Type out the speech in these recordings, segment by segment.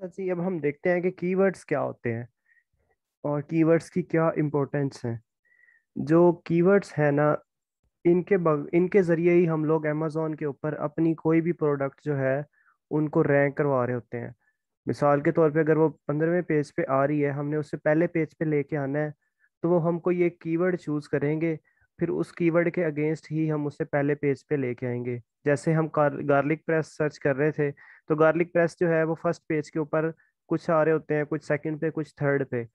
sir अच्छा जी अब हम देखते हैं कि कीवर्ड्स क्या होते हैं और कीवर्ड्स की क्या इम्पोर्टेंस है जो कीवर्ड्स है ना इनके बग, इनके ज़रिए ही हम लोग अमेज़ोन के ऊपर अपनी कोई भी प्रोडक्ट जो है उनको रैंक करवा रहे होते हैं मिसाल के तौर पे अगर वो पंद्रहवें पेज पे आ रही है हमने उससे पहले पेज पे लेके आना है तो वो हमको ये कीवर्ड चूज़ करेंगे फिर उस कीवर्ड के अगेंस्ट ही हम उसे पहले पेज पे लेके आएंगे जैसे हम गार्लिक प्रेस सर्च कर रहे थे तो गार्लिक प्रेस जो है वो फर्स्ट पेज के ऊपर कुछ आ रहे होते हैं कुछ सेकंड पे कुछ थर्ड पे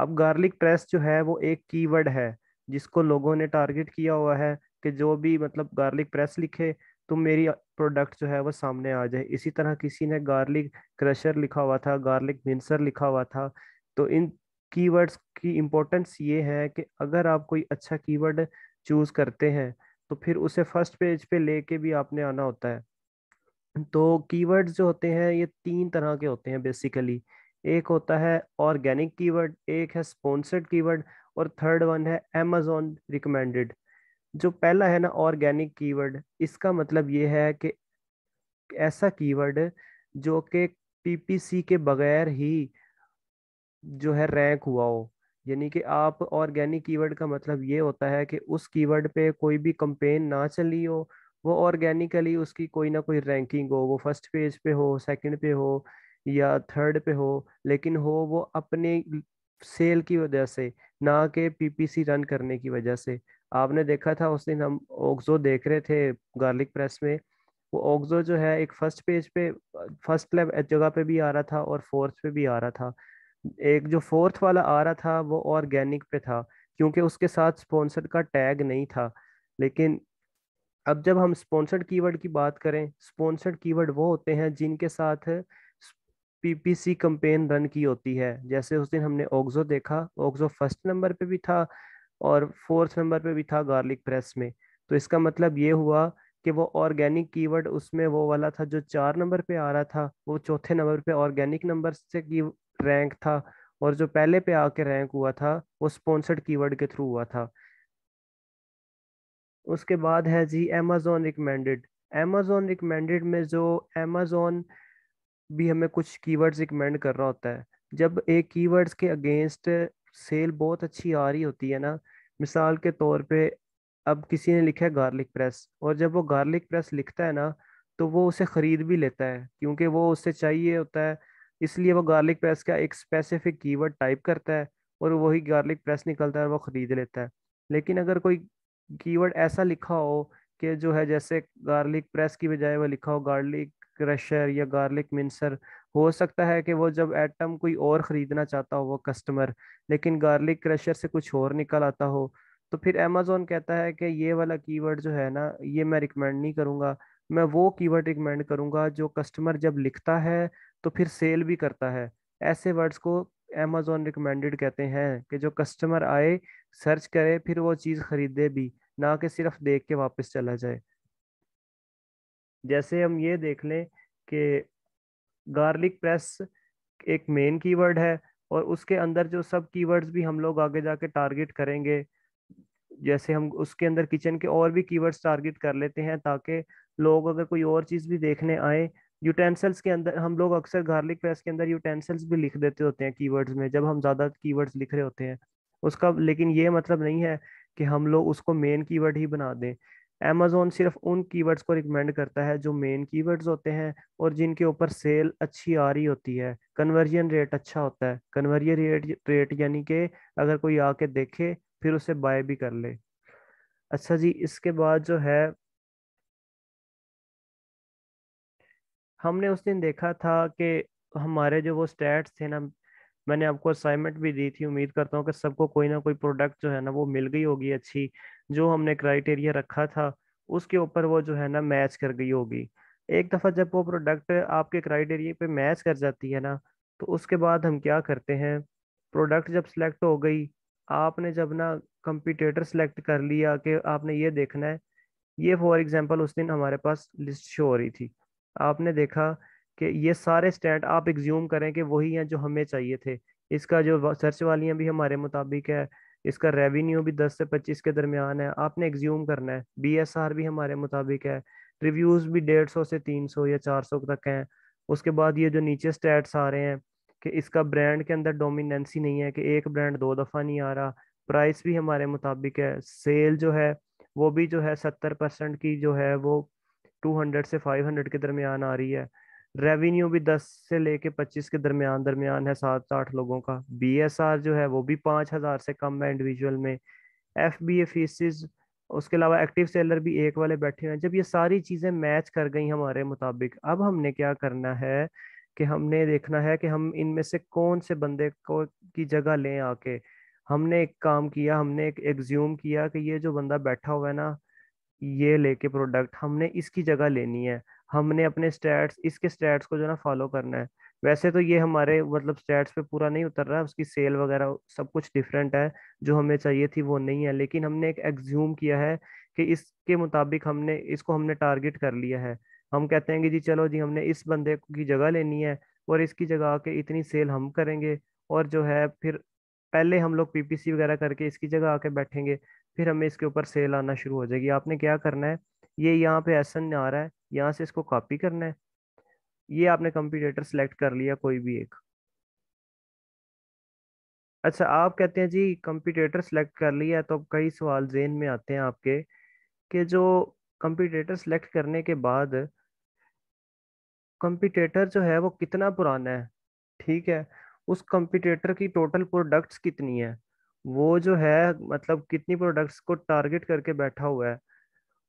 अब गार्लिक प्रेस जो है वो एक कीवर्ड है जिसको लोगों ने टारगेट किया हुआ है कि जो भी मतलब गार्लिक प्रेस लिखे तो मेरी प्रोडक्ट जो है वो सामने आ जाए इसी तरह किसी ने गार्लिक क्रशर लिखा हुआ था गार्लिक मिनसर लिखा हुआ था तो इन कीवर्ड्स की इम्पोर्टेंस ये है कि अगर आप कोई अच्छा कीवर्ड चूज़ करते हैं तो फिर उसे फर्स्ट पेज पे लेके भी आपने आना होता है तो कीवर्ड्स जो होते हैं ये तीन तरह के होते हैं बेसिकली एक होता है ऑर्गेनिक कीवर्ड एक है स्पॉन्सर्ड कीवर्ड और थर्ड वन है अमेजोन रिकमेंडेड जो पहला है ना ऑर्गेनिक कीवर्ड इसका मतलब ये है कि ऐसा कीवर्ड जो कि पीपीसी के बगैर ही जो है रैंक हुआ हो यानी कि आप ऑर्गेनिक कीवर्ड का मतलब ये होता है कि उस कीवर्ड पे कोई भी कंपेन ना चली हो वो ऑर्गेनिकली उसकी कोई ना कोई रैंकिंग हो वो फर्स्ट पेज पे हो सेकंड पे हो या थर्ड पे हो लेकिन हो वो अपने सेल की वजह से ना के पीपीसी रन करने की वजह से आपने देखा था उस दिन हम ओक्जो देख रहे थे गार्लिक प्रेस में वो ऑक्जो जो है एक फर्स्ट पेज पे फर्स्ट जगह पे भी आ रहा था और फोर्थ पे भी आ रहा था एक जो फोर्थ वाला आ रहा था वो ऑर्गेनिक पे था क्योंकि उसके साथ स्पॉन्सर्ड का टैग नहीं था लेकिन अब जब हम स्पॉन्सर्ड कीवर्ड की बात करें स्पॉन्सर्ड कीवर्ड वो होते हैं जिनके साथ पीपीसी कंपेन रन की होती है जैसे उस दिन हमने ओग्जो देखा ओग्जो फर्स्ट नंबर पे भी था और फोर्थ नंबर पे भी था गार्लिक प्रेस में तो इसका मतलब ये हुआ कि वो ऑर्गेनिक कीवर्ड उसमें वो वाला था जो चार नंबर पे आ रहा था वो चौथे नंबर पे ऑर्गेनिक नंबर से की रैंक था और जो पहले पे आके रैंक हुआ था वो स्पॉन्सर्ड कीवर्ड के थ्रू हुआ था उसके बाद है जी एमेजोन रिकमेंडेड अमेजोन रिकमेंडेड में जो एमेजोन भी हमें कुछ कीवर्ड्स रिकमेंड कर रहा होता है जब एक कीवर्ड्स के अगेंस्ट सेल बहुत अच्छी आ रही होती है ना मिसाल के तौर पे अब किसी ने लिखा है गार्लिक प्रेस और जब वो गार्लिक प्रेस लिखता है ना तो वो उसे ख़रीद भी लेता है क्योंकि वो उसे चाहिए होता है इसलिए वो गार्लिक प्रेस का एक स्पेसिफिक कीवर्ड टाइप करता है और वही गार्लिक प्रेस निकलता है और वो ख़रीद लेता है लेकिन अगर कोई कीवर्ड ऐसा लिखा हो कि जो है जैसे गार्लिक प्रेस की बजाय वो लिखा हो गार्लिक क्रशर या गार्लिक मिनसर हो सकता है कि वो जब एटम कोई और ख़रीदना चाहता हो वो कस्टमर लेकिन गार्लिक क्रशर से कुछ और निकल आता हो तो फिर अमेजोन कहता है कि ये वाला कीवर्ड जो है ना ये मैं रिकमेंड नहीं करूँगा मैं वो कीवर्ड रिकमेंड करूँगा जो कस्टमर जब लिखता है तो फिर सेल भी करता है ऐसे वर्ड्स को अमेजोन रिकमेंडेड कहते हैं कि जो कस्टमर आए सर्च करे फिर वो चीज़ ख़रीदे भी ना कि सिर्फ देख के वापस चला जाए जैसे हम ये देख लें कि गार्लिक प्रेस एक मेन कीवर्ड है और उसके अंदर जो सब कीवर्ड्स भी हम लोग आगे जाके टारगेट करेंगे जैसे हम उसके अंदर किचन के और भी कीवर्ड्स टारगेट कर लेते हैं ताकि लोग अगर कोई और चीज़ भी देखने आए यूटेंसिल्स के अंदर हम लोग अक्सर गार्लिक प्रेस के अंदर यूटेंसिल्स भी लिख देते होते हैं कीवर्ड्स में जब हम ज़्यादा कीवर्ड्स लिख रहे होते हैं उसका लेकिन ये मतलब नहीं है कि हम लोग उसको मेन कीवर्ड ही बना दें अमेजोन सिर्फ उन कीवर्ड्स को रिकमेंड करता है जो मेन कीवर्ड्स होते हैं और जिनके ऊपर सेल अच्छी आ रही होती है कन्वर्जन रेट अच्छा होता है कन्वर्जन रेट रेट यानी कि अगर कोई आके देखे फिर उसे बाय भी कर ले अच्छा जी इसके बाद जो है हमने उस दिन देखा था कि हमारे जो वो स्टैट्स थे ना मैंने आपको असाइनमेंट भी दी थी उम्मीद करता हूँ कि सबको कोई ना कोई प्रोडक्ट जो है ना वो मिल गई होगी अच्छी जो हमने क्राइटेरिया रखा था उसके ऊपर वो जो है ना मैच कर गई होगी एक दफ़ा जब वो प्रोडक्ट आपके क्राइटेरिया पे मैच कर जाती है ना तो उसके बाद हम क्या करते हैं प्रोडक्ट जब सिलेक्ट हो गई आपने जब ना कंपिटेटर सेलेक्ट कर लिया कि आपने ये देखना है ये फॉर एग्जांपल उस दिन हमारे पास लिस्ट शो हो रही थी आपने देखा कि ये सारे स्टैंड आप एग्ज्यूम करें कि वही हैं जो हमें चाहिए थे इसका जो सर्च वालियाँ भी हमारे मुताबिक है इसका रेवेन्यू भी 10 से 25 के दरमियान है आपने एग्ज्यूम करना है आर भी हमारे मुताबिक है रिव्यूज़ भी डेढ़ सौ से तीन सौ या चार सौ तक हैं उसके बाद ये जो नीचे स्टैट्स आ रहे हैं कि इसका ब्रांड के अंदर डोमिनेंसी नहीं है कि एक ब्रांड दो दफ़ा नहीं आ रहा प्राइस भी हमारे मुताबिक है सेल जो है वो भी जो है सत्तर परसेंट की जो है वो 200 से 500 के दरमियान आ रही है रेवेन्यू भी 10 से लेके 25 के दरमियान दरमियान है सात आठ लोगों का आर जो है वो भी पाँच हज़ार से कम है इंडिविजुअल में एफ बी ए फीसिस उसके अलावा एक्टिव सेलर भी एक वाले बैठे हुए हैं जब ये सारी चीज़ें मैच कर गई हमारे मुताबिक अब हमने क्या करना है कि हमने देखना है कि हम इनमें से कौन से बंदे को की जगह लें आके हमने एक काम किया हमने एक एग्ज्यूम किया कि ये जो बंदा बैठा हुआ है ना ये लेके प्रोडक्ट हमने इसकी जगह लेनी है हमने अपने स्टैट्स इसके स्टैट्स को जो ना फॉलो करना है वैसे तो ये हमारे मतलब स्टैट्स पे पूरा नहीं उतर रहा है उसकी सेल वगैरह सब कुछ डिफरेंट है जो हमें चाहिए थी वो नहीं है लेकिन हमने एक एग्ज्यूम किया है कि इसके मुताबिक हमने इसको हमने टारगेट कर लिया है हम कहते हैं कि जी चलो जी हमने इस बंदे की जगह लेनी है और इसकी जगह आके इतनी सेल हम करेंगे और जो है फिर पहले हम लोग पीपीसी वगैरह करके इसकी जगह आके बैठेंगे फिर हमें इसके ऊपर सेल आना शुरू हो जाएगी आपने क्या करना है ये यहाँ पे एसन आ रहा है यहाँ से इसको कॉपी करना है ये आपने कंप्यूटेटर सेलेक्ट कर लिया कोई भी एक अच्छा आप कहते हैं जी कंप्यूटेटर सेलेक्ट कर लिया तो कई सवाल जेन में आते हैं आपके कि जो कंप्यूटेटर सेलेक्ट करने के बाद कंप्यूटेटर जो है वो कितना पुराना है ठीक है उस कंप्यूटेटर की टोटल प्रोडक्ट्स कितनी है वो जो है मतलब कितनी प्रोडक्ट्स को टारगेट करके बैठा हुआ है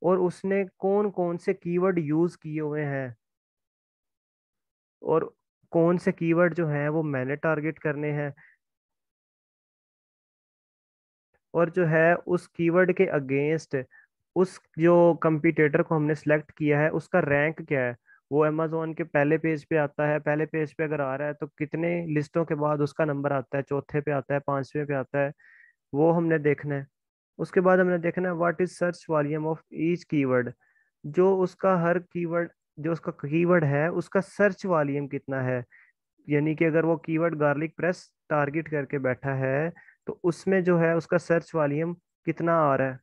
और उसने कौन कौन से कीवर्ड यूज किए हुए हैं और कौन से कीवर्ड जो हैं वो मैंने टारगेट करने हैं और जो है उस कीवर्ड के अगेंस्ट उस जो कंपिटेटर को हमने सेलेक्ट किया है उसका रैंक क्या है वो अमेजोन के पहले पेज पे आता है पहले पेज पे अगर आ रहा है तो कितने लिस्टों के बाद उसका नंबर आता है चौथे पे आता है पाँचवें पे आता है वो हमने देखना है उसके बाद हमने देखना है what is search volume of each keyword जो उसका हर कीवर्ड जो उसका कीवर्ड है उसका सर्च वॉल्यूम कितना है यानी कि अगर वो कीवर्ड गार्लिक प्रेस टारगेट करके बैठा है तो उसमें जो है उसका सर्च वॉल्यूम कितना आ रहा है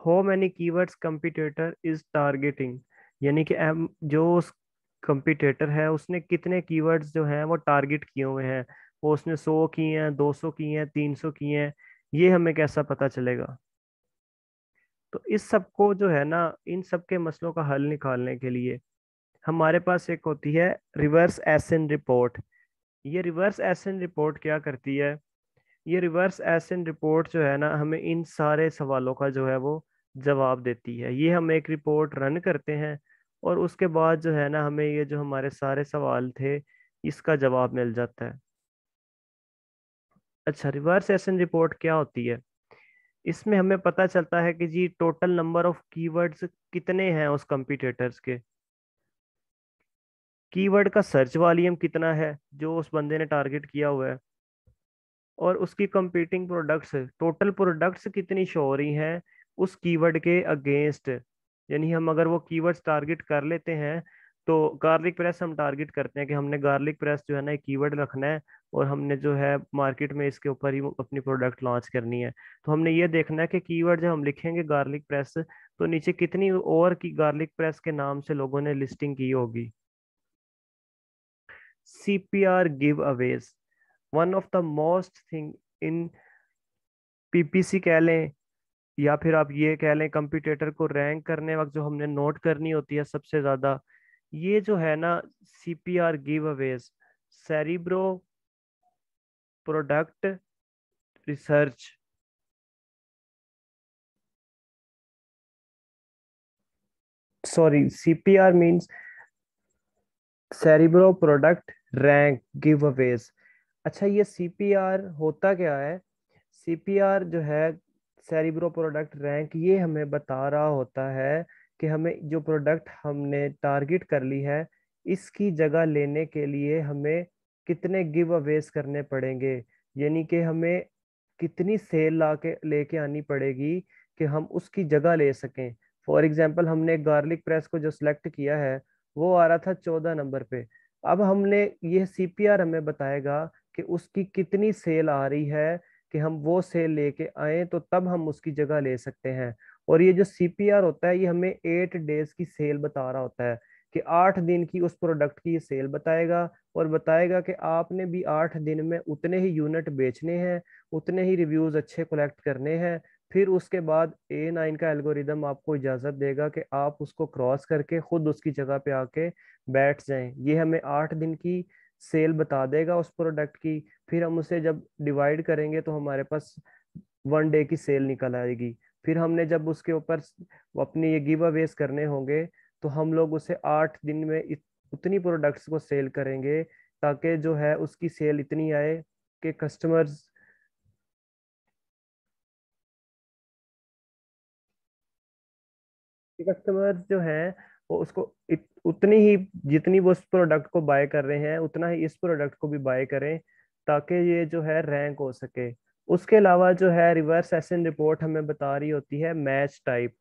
how many keywords competitor is targeting यानी कि जो उस कंपिटेटर है उसने कितने कीवर्ड्स जो हैं वो टारगेट किए हुए हैं वो उसने सौ किए हैं दो सौ किए हैं तीन सौ किए हैं ये हमें कैसा पता चलेगा तो इस सबको जो है ना इन सब के मसलों का हल निकालने के लिए हमारे पास एक होती है रिवर्स एसन रिपोर्ट ये रिवर्स एसन रिपोर्ट क्या करती है ये रिवर्स एसन रिपोर्ट जो है ना हमें इन सारे सवालों का जो है वो जवाब देती है ये हम एक रिपोर्ट रन करते हैं और उसके बाद जो है ना हमें ये जो हमारे सारे सवाल थे इसका जवाब मिल जाता है अच्छा रिवर्स एसन रिपोर्ट क्या होती है इसमें हमें पता चलता है कि जी टोटल नंबर ऑफ कीवर्ड्स कितने हैं उस कंप्यूटेटर्स के कीवर्ड का सर्च वॉल्यूम कितना है जो उस बंदे ने टारगेट किया हुआ है और उसकी कंपीटिंग प्रोडक्ट्स टोटल प्रोडक्ट्स कितनी शो हो रही हैं उस कीवर्ड के अगेंस्ट यानी हम अगर वो कीवर्ड्स टारगेट कर लेते हैं तो गार्लिक प्रेस हम टारगेट करते हैं कि हमने गार्लिक प्रेस जो है ना कीवर्ड रखना है और हमने जो है मार्केट में इसके ऊपर ही अपनी प्रोडक्ट लॉन्च करनी है तो हमने ये देखना है कि कीवर्ड जब हम लिखेंगे गार्लिक प्रेस तो नीचे कितनी और की गार्लिक प्रेस के नाम से लोगों ने लिस्टिंग की होगी C P R giveaways one of the most thing in PPC कह लें या फिर आप ये कह लें कंप्यूटेटर को रैंक करने वक्त जो हमने नोट करनी होती है सबसे ज़्यादा ये जो है ना C P R giveaways Cerebro product research sorry R means Cerebro product rank giveaways अच्छा ये सीपीआर होता क्या है सीपीआर जो है सेरिब्रो प्रोडक्ट रैंक ये हमें बता रहा होता है कि हमें जो प्रोडक्ट हमने टारगेट कर ली है इसकी जगह लेने के लिए हमें कितने गिव अवेज करने पड़ेंगे यानी कि हमें कितनी सेल ला के लेके आनी पड़ेगी कि हम उसकी जगह ले सकें फॉर एग्जाम्पल हमने गार्लिक प्रेस को जो सिलेक्ट किया है वो आ रहा था चौदह नंबर पे अब हमने ये सी हमें बताएगा कि उसकी कितनी सेल आ रही है कि हम वो सेल लेके आए तो तब हम उसकी जगह ले सकते हैं और ये जो आर होता है ये हमें एट डेज की सेल बता रहा होता है कि आठ दिन की उस प्रोडक्ट की सेल बताएगा और बताएगा कि आपने भी आठ दिन में उतने ही यूनिट बेचने हैं उतने ही रिव्यूज़ अच्छे कलेक्ट करने हैं फिर उसके बाद ए नाइन का एल्गोरिदम आपको इजाज़त देगा कि आप उसको क्रॉस करके ख़ुद उसकी जगह पे आके बैठ जाएं ये हमें आठ दिन की सेल बता देगा उस प्रोडक्ट की फिर हम उसे जब डिवाइड करेंगे तो हमारे पास वन डे की सेल निकल आएगी फिर हमने जब उसके ऊपर अपनी ये गिव अवेज करने होंगे तो हम लोग उसे आठ दिन में उतनी प्रोडक्ट्स को सेल करेंगे ताकि जो है उसकी सेल इतनी आए कि कस्टमर्स कस्टमर्स जो हैं वो उसको इत, उतनी ही जितनी वो उस प्रोडक्ट को बाय कर रहे हैं उतना ही इस प्रोडक्ट को भी बाय करें ताकि ये जो है रैंक हो सके उसके अलावा जो है रिवर्स एसन रिपोर्ट हमें बता रही होती है मैच टाइप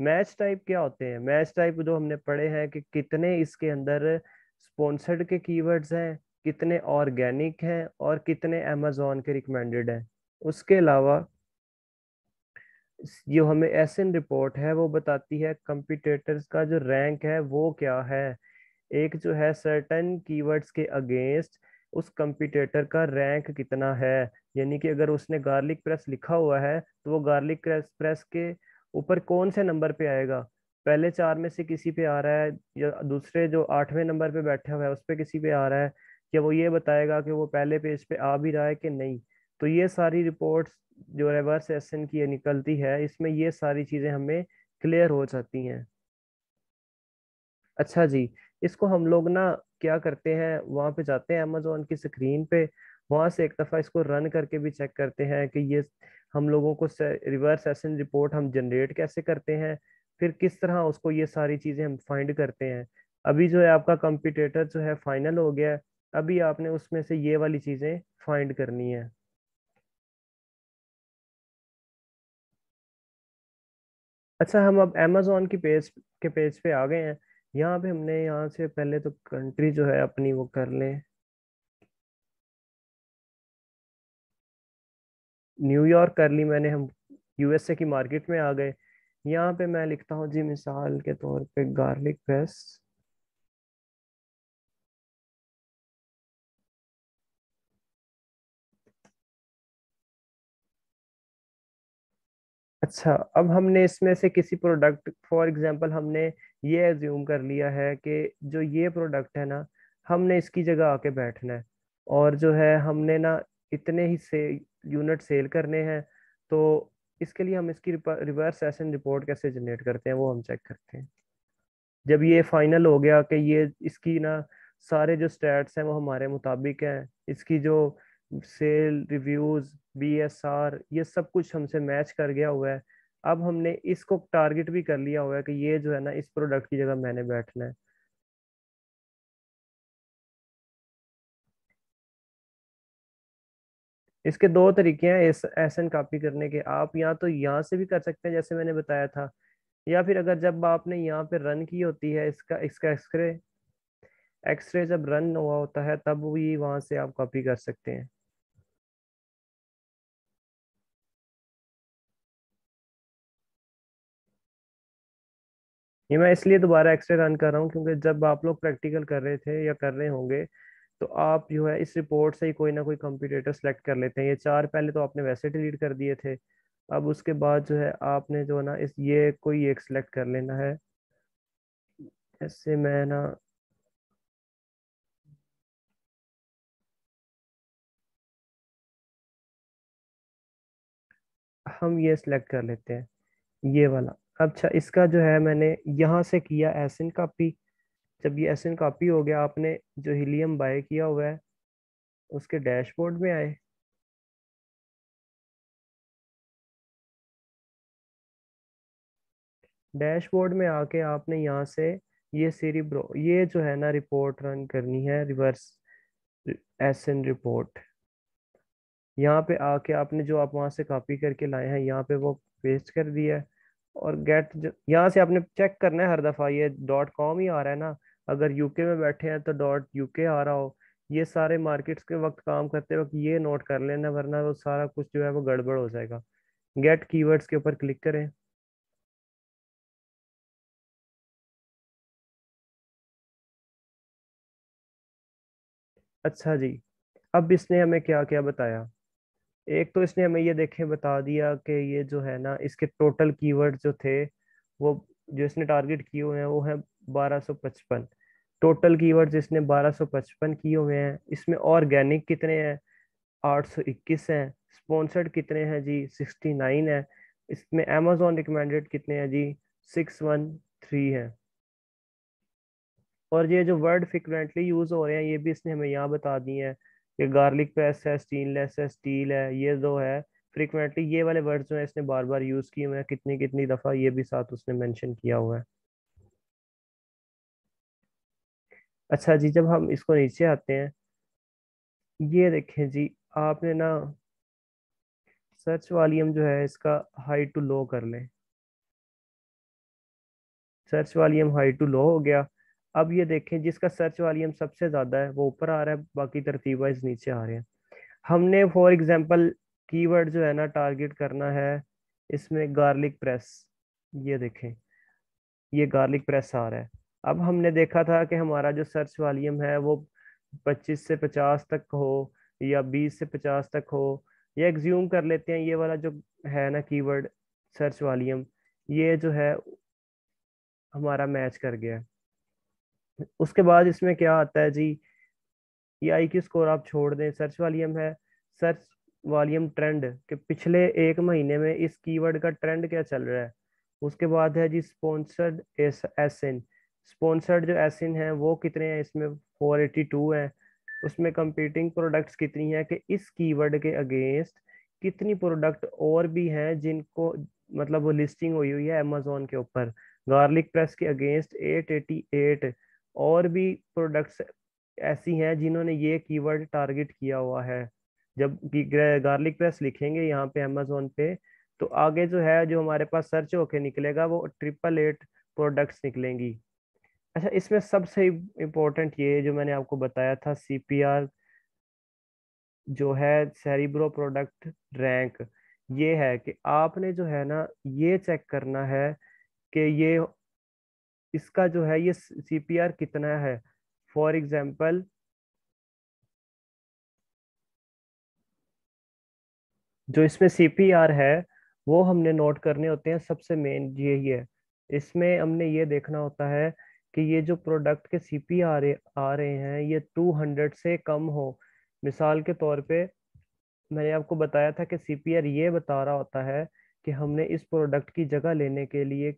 मैच टाइप क्या होते हैं मैच टाइप जो हमने पढ़े हैं कि कितने इसके अंदर स्पॉन्सर्ड के कीवर्ड्स हैं कितने ऑर्गेनिक हैं और कितने अमेजोन के रिकमेंडेड हैं उसके अलावा जो हमें एस रिपोर्ट है वो बताती है कंपिटेटर्स का जो रैंक है वो क्या है एक जो है सर्टन कीवर्ड्स के अगेंस्ट उस कंपिटेटर का रैंक कितना है यानी कि अगर उसने गार्लिक प्रेस लिखा हुआ है तो वो गार्लिक प्रेस प्रेस के ऊपर कौन से नंबर पे आएगा पहले चार में से किसी पे आ रहा है या दूसरे जो आठवें नंबर पे बैठा हुआ है उस पर किसी पे आ रहा है या वो ये बताएगा कि वो पहले पेज पे आ भी रहा है कि नहीं तो ये सारी रिपोर्ट्स जो रिवर्स एसन की निकलती है इसमें ये सारी चीज़ें हमें क्लियर हो जाती हैं अच्छा जी इसको हम लोग ना क्या करते हैं वहां पे जाते हैं अमेजोन की स्क्रीन पे वहां से एक दफ़ा इसको रन करके भी चेक करते हैं कि ये हम लोगों को रिवर्स एसन रिपोर्ट हम जनरेट कैसे करते हैं फिर किस तरह उसको ये सारी चीज़ें हम फाइंड करते हैं अभी जो है आपका कंप्यूटेटर जो है फाइनल हो गया अभी आपने उसमें से ये वाली चीज़ें फाइंड करनी है अच्छा हम अब अमेजोन की पेज के पेज पे आ गए हैं यहाँ पे हमने यहाँ से पहले तो कंट्री जो है अपनी वो कर लें न्यूयॉर्क कर ली मैंने हम यूएसए की मार्केट में आ गए यहाँ पे मैं लिखता हूँ जी मिसाल के तौर पे गार्लिक पेस्ट अच्छा अब हमने इसमें से किसी प्रोडक्ट फॉर एग्जांपल हमने ये एज्यूम कर लिया है कि जो ये प्रोडक्ट है ना हमने इसकी जगह आके बैठना है और जो है हमने ना इतने ही से यूनिट सेल करने हैं तो इसके लिए हम इसकी रिवर्स एसन रिपोर्ट कैसे जनरेट करते हैं वो हम चेक करते हैं जब ये फाइनल हो गया कि ये इसकी ना सारे जो स्टैट्स हैं वो हमारे मुताबिक हैं इसकी जो sale reviews B S R ये सब कुछ हमसे मैच कर गया हुआ है अब हमने इसको टारगेट भी कर लिया हुआ है कि ये जो है ना इस प्रोडक्ट की जगह मैंने बैठना है इसके दो तरीके हैं इस एस एन कापी करने के आप या तो यहाँ से भी कर सकते हैं जैसे मैंने बताया था या फिर अगर जब आपने यहाँ पे रन की होती है इसका इसका एक्सरे एक्सरे जब रन हुआ होता है तब भी वहाँ से आप कॉपी कर सकते हैं ये मैं इसलिए दोबारा एक्सरे रन कर रहा हूँ क्योंकि जब आप लोग प्रैक्टिकल कर रहे थे या कर रहे होंगे तो आप जो है इस रिपोर्ट से ही कोई ना कोई कंप्यूटेटर सेलेक्ट कर लेते हैं ये चार पहले तो आपने वैसे डिलीट कर दिए थे अब उसके बाद जो है आपने जो ना इस ये कोई एक सेलेक्ट कर लेना है ऐसे मैं ना हम ये सिलेक्ट कर लेते हैं ये वाला अच्छा इसका जो है मैंने यहाँ से किया एसिन कापी जब ये एसिन कापी हो गया आपने जो हीलियम बाय किया हुआ है उसके डैशबोर्ड में आए डैशबोर्ड में आके आपने यहाँ से ये सीरी ब्रो ये जो है ना रिपोर्ट रन करनी है रिवर्स एन रिपोर्ट यहाँ पे आके आपने जो आप वहाँ से कॉपी करके लाए हैं यहाँ पे वो पेस्ट कर दिया है और गेट यहाँ से आपने चेक करना है हर दफ़ा ये डॉट कॉम ही आ रहा है ना अगर यूके में बैठे हैं तो डॉट यूके आ रहा हो ये सारे मार्केट्स के वक्त काम करते वक्त ये नोट कर लेना वरना वो सारा कुछ जो है वो गड़बड़ हो जाएगा गेट कीवर्ड्स के ऊपर क्लिक करें अच्छा जी अब इसने हमें क्या क्या बताया एक तो इसने हमें ये देखे बता दिया कि ये जो है ना इसके टोटल कीवर्ड जो थे वो जो इसने टारगेट किए हुए हैं वो है 1255 टोटल कीवर्ड्स इसने 1255 किए हुए हैं इसमें ऑर्गेनिक कितने हैं 821 हैं स्पॉन्सर्ड कितने हैं जी 69 है इसमें अमेजोन रिकमेंडेड कितने हैं जी 613 हैं और ये जो वर्ड फ्रिक्वेंटली यूज़ हो रहे हैं ये भी इसने हमें यहाँ बता दिए हैं ये गार्लिक पेस्ट है स्टीनलेस है स्टील है ये जो है फ्रिक्वेंटली ये वाले वर्ड जो है इसने बार बार यूज किए हुए हैं कितनी कितनी दफा ये भी साथ उसने मेंशन किया हुआ है अच्छा जी जब हम इसको नीचे आते हैं ये देखें जी आपने ना सर्च वॉल्यूम जो है इसका हाई टू लो कर लें search volume high to low हो गया अब ये देखें जिसका सर्च वॉल्यूम सबसे ज़्यादा है वो ऊपर आ रहा है बाकी तरतीब वाइज नीचे आ रहे हैं हमने फॉर एग्जाम्पल कीवर्ड जो है ना टारगेट करना है इसमें गार्लिक प्रेस ये देखें ये गार्लिक प्रेस आ रहा है अब हमने देखा था कि हमारा जो सर्च वॉल्यूम है वो 25 से 50 तक हो या 20 से 50 तक हो या एग्ज्यूम कर लेते हैं ये वाला जो है ना कीवर्ड सर्च वॉल्यूम ये जो है हमारा मैच कर गया है उसके बाद इसमें क्या आता है जी ये आई क्यू स्कोर आप छोड़ दें सर्च वॉल्यूम है सर्च वॉल्यूम ट्रेंड कि पिछले एक महीने में इस कीवर्ड का ट्रेंड क्या चल रहा है उसके बाद है जी स्पॉन्सर्ड एस एन स्पॉन्सर्ड जो एस एन है वो कितने हैं इसमें फोर एटी टू हैं उसमें कंपीटिंग प्रोडक्ट्स कितनी हैं कि इस कीवर्ड के अगेंस्ट कितनी प्रोडक्ट और भी हैं जिनको मतलब वो लिस्टिंग हुई हुई है अमेजोन के ऊपर गार्लिक प्रेस के अगेंस्ट 888 और भी प्रोडक्ट्स ऐसी हैं जिन्होंने ये कीवर्ड टारगेट किया हुआ है जब गार्लिक प्रेस लिखेंगे यहाँ पे अमेजोन पे तो आगे जो है जो हमारे पास सर्च होके निकलेगा वो ट्रिपल एट प्रोडक्ट्स निकलेंगी अच्छा इसमें सबसे इम्पोर्टेंट ये जो मैंने आपको बताया था सी जो है सैरिब्रो प्रोडक्ट रैंक ये है कि आपने जो है ना ये चेक करना है कि ये इसका जो है ये सीपीआर कितना है फॉर एग्जाम्पल जो इसमें सीपीआर है वो हमने नोट करने होते हैं सबसे मेन यही है इसमें हमने ये देखना होता है कि ये जो प्रोडक्ट के सी पी आ रहे आ रहे हैं ये 200 से कम हो मिसाल के तौर पे मैंने आपको बताया था कि सी पी आर ये बता रहा होता है कि हमने इस प्रोडक्ट की जगह लेने के लिए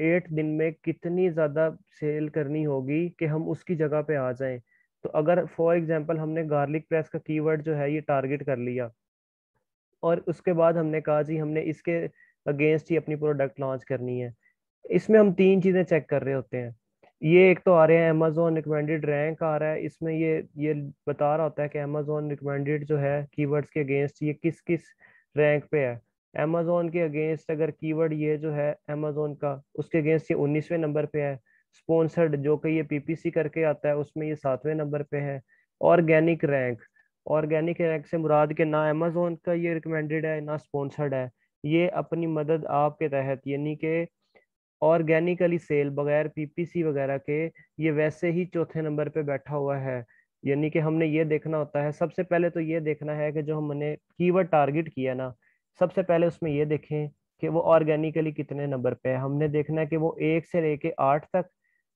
एट दिन में कितनी ज़्यादा सेल करनी होगी कि हम उसकी जगह पे आ जाएं तो अगर फॉर एग्जांपल हमने गार्लिक प्रेस का कीवर्ड जो है ये टारगेट कर लिया और उसके बाद हमने कहा जी हमने इसके अगेंस्ट ही अपनी प्रोडक्ट लॉन्च करनी है इसमें हम तीन चीज़ें चेक कर रहे होते हैं ये एक तो आ रहे हैं अमेजोन रिकमेंडेड रैंक आ रहा है इसमें ये ये बता रहा होता है कि अमेजोन रिकमेंडेड जो है कीवर्ड्स के अगेंस्ट ये किस किस रैंक पे है अमेजोन के अगेंस्ट अगर कीवर्ड ये जो है अमेजोन का उसके अगेंस्ट ये उन्नीसवें नंबर पे है स्पॉन्सर्ड जो कि ये पीपीसी करके आता है उसमें ये सातवें नंबर पे है ऑर्गेनिक रैंक ऑर्गेनिक रैंक से मुराद के ना अमेजोन का ये रिकमेंडेड है ना स्पॉन्सर्ड है ये अपनी मदद आपके तहत यानी कि ऑर्गेनिकली सेल बगैर पीपीसी वगैरह के ये वैसे ही चौथे नंबर पे बैठा हुआ है यानी कि हमने ये देखना होता है सबसे पहले तो ये देखना है कि जो हमने कीवर्ड टारगेट किया ना सबसे पहले उसमें ये देखें कि वो ऑर्गेनिकली कितने नंबर पे है हमने देखना है कि वो एक से लेके आठ तक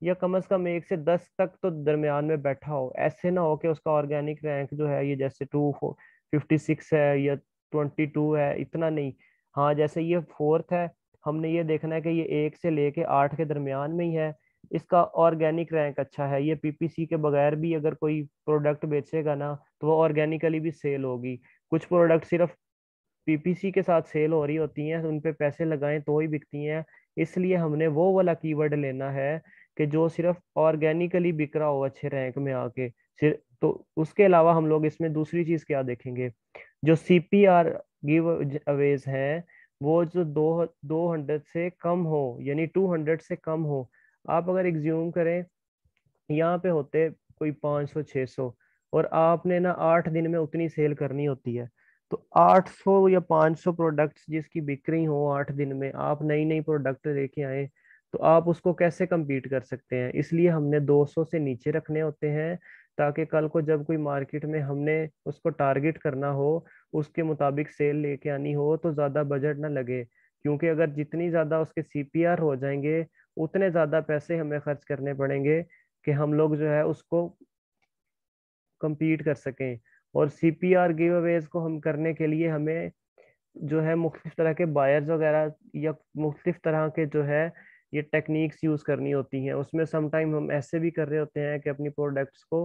या कम अज कम एक से दस तक तो दरमियान में बैठा हो ऐसे ना हो कि उसका ऑर्गेनिक रैंक जो है ये जैसे टू फिफ्टी सिक्स है या ट्वेंटी टू है इतना नहीं हाँ जैसे ये फोर्थ है हमने ये देखना है कि ये एक से लेके आठ के दरमियान में ही है इसका ऑर्गेनिक रैंक अच्छा है ये पीपीसी के बगैर भी अगर कोई प्रोडक्ट बेचेगा ना तो वो ऑर्गेनिकली भी सेल होगी कुछ प्रोडक्ट सिर्फ पीपीसी के साथ सेल हो रही होती हैं उन पे पैसे लगाएं तो ही बिकती हैं इसलिए हमने वो वाला कीवर्ड लेना है कि जो सिर्फ ऑर्गेनिकली बिक रहा हो अच्छे रैंक में आके सिर्फ तो उसके अलावा हम लोग इसमें दूसरी चीज क्या देखेंगे जो C P R giveaways हैं वो जो दो दो हंड्रेड से कम हो यानी टू हंड्रेड से कम हो आप अगर एग्ज्यूम करें यहाँ पे होते कोई पाँच सौ छः सौ और आपने ना आठ दिन में उतनी सेल करनी होती है तो 800 या 500 प्रोडक्ट्स जिसकी बिक्री हो आठ दिन में आप नई नई प्रोडक्ट लेके आए तो आप उसको कैसे कम्पीट कर सकते हैं इसलिए हमने 200 से नीचे रखने होते हैं ताकि कल को जब कोई मार्केट में हमने उसको टारगेट करना हो उसके मुताबिक सेल लेके आनी हो तो ज़्यादा बजट ना लगे क्योंकि अगर जितनी ज़्यादा उसके सी हो जाएंगे उतने ज़्यादा पैसे हमें खर्च करने पड़ेंगे कि हम लोग जो है उसको कम्पीट कर सकें और C P R giveaways को हम करने के लिए हमें जो है मुख्तफ तरह के बायर्स वगैरह या मुख्तफ तरह के जो है ये टेक्निक्स यूज़ करनी होती हैं उसमें समटाइम हम ऐसे भी कर रहे होते हैं कि अपनी प्रोडक्ट्स को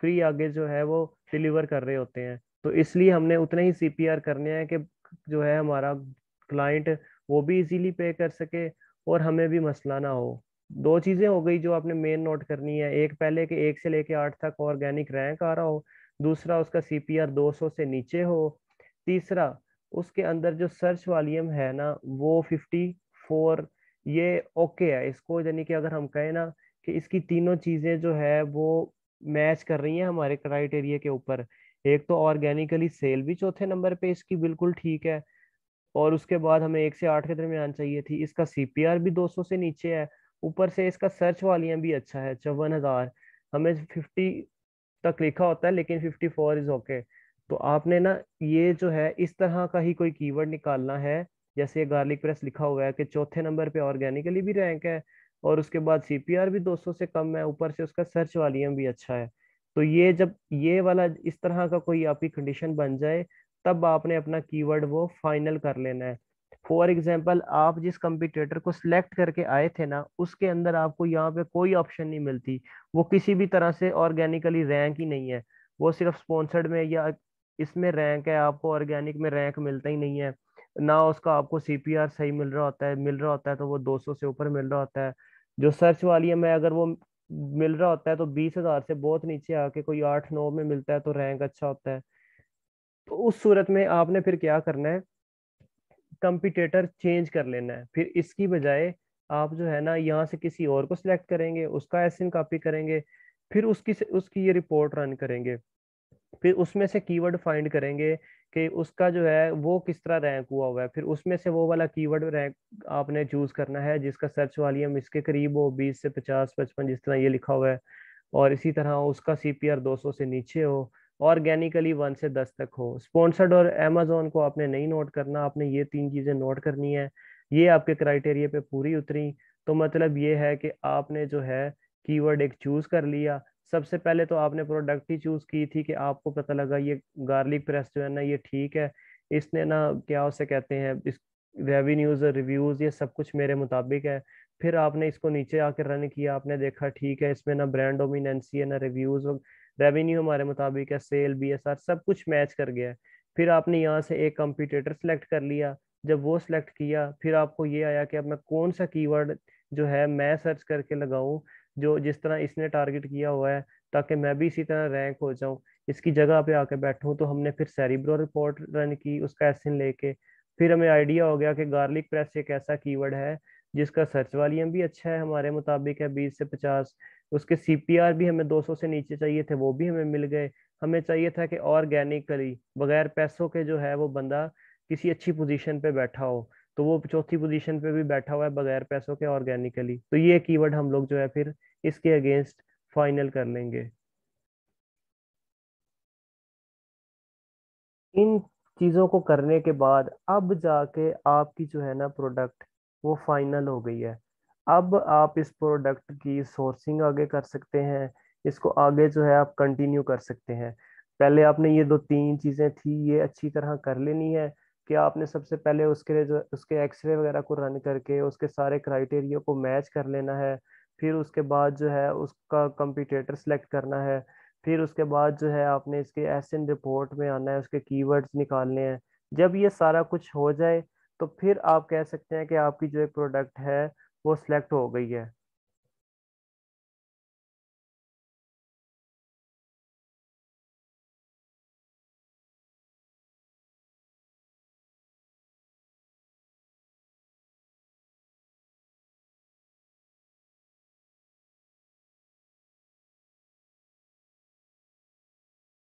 फ्री आगे जो है वो डिलीवर कर रहे होते हैं तो इसलिए हमने उतने ही सी पी आर करने हैं कि जो है हमारा क्लाइंट वो भी इजीली पे कर सके और हमें भी मसला ना हो दो चीज़ें हो गई जो आपने मेन नोट करनी है एक पहले कि एक से लेके आठ तक ऑर्गेनिक रैंक आ रहा हो दूसरा उसका सी पी आर दो सौ से नीचे हो तीसरा उसके अंदर जो सर्च वॉल्यूम है ना वो फिफ्टी फोर ये ओके है इसको यानी कि अगर हम कहें ना कि इसकी तीनों चीज़ें जो है वो मैच कर रही हैं हमारे क्राइटेरिया के ऊपर एक तो ऑर्गेनिकली सेल भी चौथे नंबर पे इसकी बिल्कुल ठीक है और उसके बाद हमें एक से आठ के दरमियान चाहिए थी इसका सी भी 200 से नीचे है ऊपर से इसका सर्च वॉल्यूम भी अच्छा है चौवन हज़ार हमें फिफ्टी तक लिखा होता है लेकिन फिफ्टी फोर इज ओके तो आपने ना ये जो है इस तरह का ही कोई कीवर्ड निकालना है जैसे गार्लिक प्रेस लिखा हुआ है कि चौथे नंबर पे ऑर्गेनिकली भी रैंक है और उसके बाद सीपीआर भी 200 से कम है ऊपर से उसका सर्च वॉल्यूम भी अच्छा है तो ये जब ये वाला इस तरह का कोई आपकी कंडीशन बन जाए तब आपने अपना कीवर्ड वो फाइनल कर लेना है फॉर एग्जाम्पल आप जिस कंपिटेटर को सिलेक्ट करके आए थे ना उसके अंदर आपको यहाँ पे कोई ऑप्शन नहीं मिलती वो किसी भी तरह से ऑर्गेनिकली रैंक ही नहीं है वो सिर्फ स्पॉन्सर्ड में या इसमें रैंक है आपको ऑर्गेनिक में रैंक मिलता ही नहीं है ना उसका आपको सी सही मिल रहा होता है मिल रहा होता है तो वो सौ से ऊपर मिल रहा होता है जो सर्च वाली है मैं अगर वो मिल रहा होता है तो बीस हज़ार से बहुत नीचे आके कोई आठ नौ में मिलता है तो रैंक अच्छा होता है तो उस सूरत में आपने फिर क्या करना है कंपिटेटर चेंज कर लेना है फिर इसकी बजाय आप जो है ना यहाँ से किसी और को सिलेक्ट करेंगे उसका एसिन कॉपी करेंगे फिर उसकी उसकी ये रिपोर्ट रन करेंगे फिर उसमें से कीवर्ड फाइंड करेंगे कि उसका जो है वो किस तरह रैंक हुआ हुआ है फिर उसमें से वो वाला कीवर्ड रैंक आपने चूज करना है जिसका सर्च वॉल्यूम इसके करीब हो 20 से 50 55 जिस तरह ये लिखा हुआ है और इसी तरह उसका सीपीआर 200 से नीचे हो ऑर्गेनिकली वन से दस तक हो स्पॉन्सर्ड और अमेजोन को आपने नहीं नोट करना आपने ये तीन चीज़ें नोट करनी है ये आपके क्राइटेरिया पे पूरी उतरी तो मतलब ये है कि आपने जो है कीवर्ड एक चूज़ कर लिया सबसे पहले तो आपने प्रोडक्ट ही चूज़ की थी कि आपको पता लगा ये गार्लिक प्रेस जो है ना ये ठीक है इसने ना क्या उसे कहते हैं इस रेवेन्यूज़ रिव्यूज़ ये सब कुछ मेरे मुताबिक है फिर आपने इसको नीचे आकर रन किया आपने देखा ठीक है इसमें ना ब्रांड डोमिनेंसी है ना रिव्यूज़ रेवेन्यू हमारे मुताबिक है सेल बी एस आर सब कुछ मैच कर गया है फिर आपने यहाँ से एक कंप्यूटेटर सेलेक्ट कर लिया जब वो सिलेक्ट किया फिर आपको ये आया कि अब मैं कौन सा कीवर्ड जो है मैं सर्च करके लगाऊं जो जिस तरह इसने टारगेट किया हुआ है ताकि मैं भी इसी तरह रैंक हो जाऊं इसकी जगह पे आके बैठूं तो हमने फिर सैरिब्रो रिपोर्ट रन की उसका एसिन लेके फिर हमें आइडिया हो गया कि गार्लिक प्रेस एक ऐसा कीवर्ड है जिसका सर्च वॉल्यूम भी अच्छा है हमारे मुताबिक है बीस से पचास उसके सीपीआर भी हमें 200 से नीचे चाहिए थे वो भी हमें मिल गए हमें चाहिए था कि ऑर्गेनिकली बगैर पैसों के जो है वो बंदा किसी अच्छी पोजीशन पे बैठा हो तो वो चौथी पोजीशन पे भी बैठा हुआ है बगैर पैसों के ऑर्गेनिकली तो ये कीवर्ड हम लोग जो है फिर इसके अगेंस्ट फाइनल कर लेंगे इन चीज़ों को करने के बाद अब जाके आपकी जो है ना प्रोडक्ट वो फाइनल हो गई है अब आप इस प्रोडक्ट की सोर्सिंग आगे कर सकते हैं इसको आगे जो है आप कंटिन्यू कर सकते हैं पहले आपने ये दो तीन चीज़ें थी ये अच्छी तरह कर लेनी है कि आपने सबसे पहले उसके लिए जो उसके एक्सरे वगैरह को रन करके उसके सारे क्राइटेरिया को मैच कर लेना है फिर उसके बाद जो है उसका कंप्यूटेटर सेलेक्ट करना है फिर उसके बाद जो है आपने इसके एस रिपोर्ट में आना है उसके कीवर्ड्स निकालने हैं जब ये सारा कुछ हो जाए तो फिर आप कह सकते हैं कि आपकी जो एक प्रोडक्ट है वो सिलेक्ट हो गई है